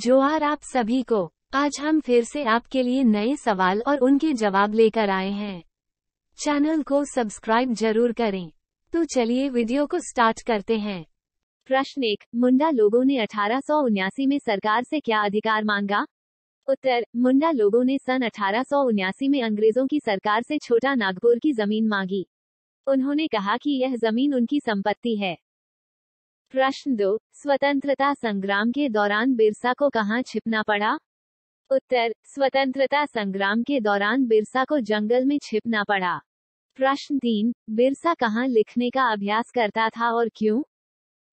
जोहार आप सभी को आज हम फिर से आपके लिए नए सवाल और उनके जवाब लेकर आए हैं चैनल को सब्सक्राइब जरूर करें तो चलिए वीडियो को स्टार्ट करते हैं प्रश्न एक मुंडा लोगों ने अठारह में सरकार से क्या अधिकार मांगा उत्तर मुंडा लोगों ने सन अठारह में अंग्रेजों की सरकार से छोटा नागपुर की जमीन मांगी उन्होंने कहा कि यह जमीन उनकी संपत्ति है प्रश्न दो स्वतंत्रता संग्राम के दौरान बिरसा को कहाँ छिपना पड़ा उत्तर स्वतंत्रता संग्राम के दौरान बिरसा को जंगल में छिपना पड़ा प्रश्न तीन बिरसा कहाँ लिखने का अभ्यास करता था और क्यों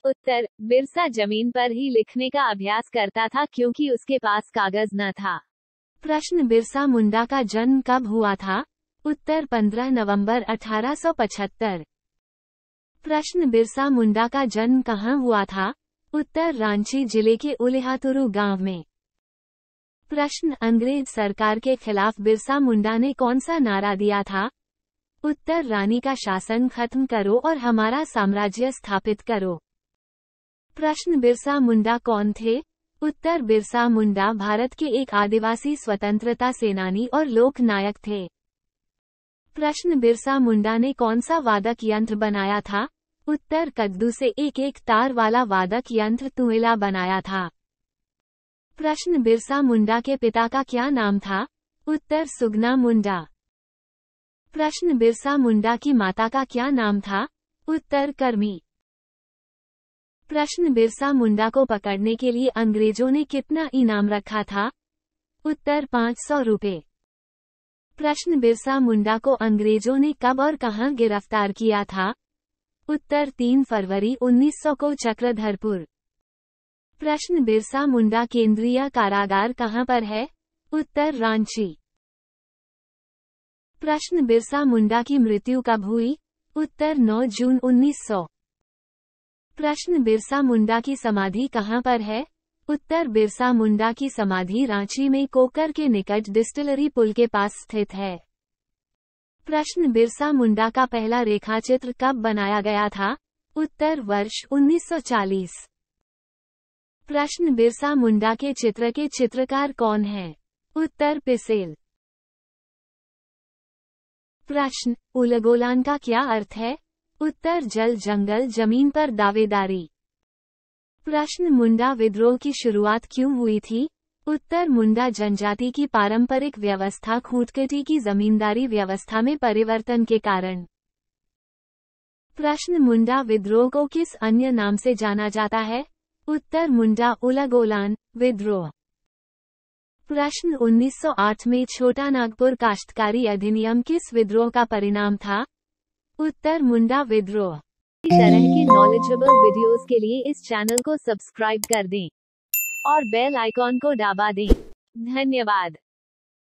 उत्तर बिरसा जमीन पर ही लिखने का अभ्यास करता था क्योंकि उसके पास कागज न था प्रश्न बिरसा मुंडा का जन्म कब हुआ था उत्तर 15 नवंबर 1875 प्रश्न बिरसा मुंडा का जन्म कहाँ हुआ था उत्तर रांची जिले के उलिहातुरु गांव में प्रश्न अंग्रेज सरकार के खिलाफ बिरसा मुंडा ने कौन सा नारा दिया था उत्तर रानी का शासन खत्म करो और हमारा साम्राज्य स्थापित करो प्रश्न बिरसा मुंडा कौन थे उत्तर बिरसा मुंडा भारत के एक आदिवासी स्वतंत्रता सेनानी और लोकनायक थे प्रश्न बिरसा मुंडा ने कौन सा वादक यंत्र बनाया था उत्तर कद्दू से एक एक तार वाला वादक यंत्र तुएला बनाया था प्रश्न बिरसा मुंडा के पिता का क्या नाम था उत्तर सुगना मुंडा प्रश्न बिरसा मुंडा की माता का क्या नाम था उत्तर कर्मी प्रश्न बिरसा मुंडा को पकड़ने के लिए अंग्रेजों ने कितना इनाम रखा था उत्तर पाँच सौ रूपये प्रश्न बिरसा मुंडा को अंग्रेजों ने कब और कहां गिरफ्तार किया था उत्तर 3 फरवरी 1900 को चक्रधरपुर प्रश्न बिरसा मुंडा केंद्रीय कारागार कहां पर है उत्तर रांची प्रश्न बिरसा मुंडा की मृत्यु कब हुई उत्तर 9 जून 1900 प्रश्न बिरसा मुंडा की समाधि कहां पर है उत्तर बिरसा मुंडा की समाधि रांची में कोकर के निकट डिस्टिलरी पुल के पास स्थित है प्रश्न बिरसा मुंडा का पहला रेखाचित्र कब बनाया गया था उत्तर वर्ष 1940 प्रश्न बिरसा मुंडा के चित्र के चित्रकार कौन है उत्तर पिसेल प्रश्न उलगोलान का क्या अर्थ है उत्तर जल जंगल जमीन पर दावेदारी प्रश्न मुंडा विद्रोह की शुरुआत क्यों हुई थी उत्तर मुंडा जनजाति की पारंपरिक व्यवस्था खूटकटी की जमींदारी व्यवस्था में परिवर्तन के कारण प्रश्न मुंडा विद्रोह को किस अन्य नाम से जाना जाता है उत्तर मुंडा उलागोलान विद्रोह प्रश्न 1908 में छोटा नागपुर काश्तकारी अधिनियम किस विद्रोह का परिणाम था उत्तर मुंडा विद्रोह इसी तरह के नॉलेजेबल वीडियोस के लिए इस चैनल को सब्सक्राइब कर दें और बेल आइकॉन को दबा दें धन्यवाद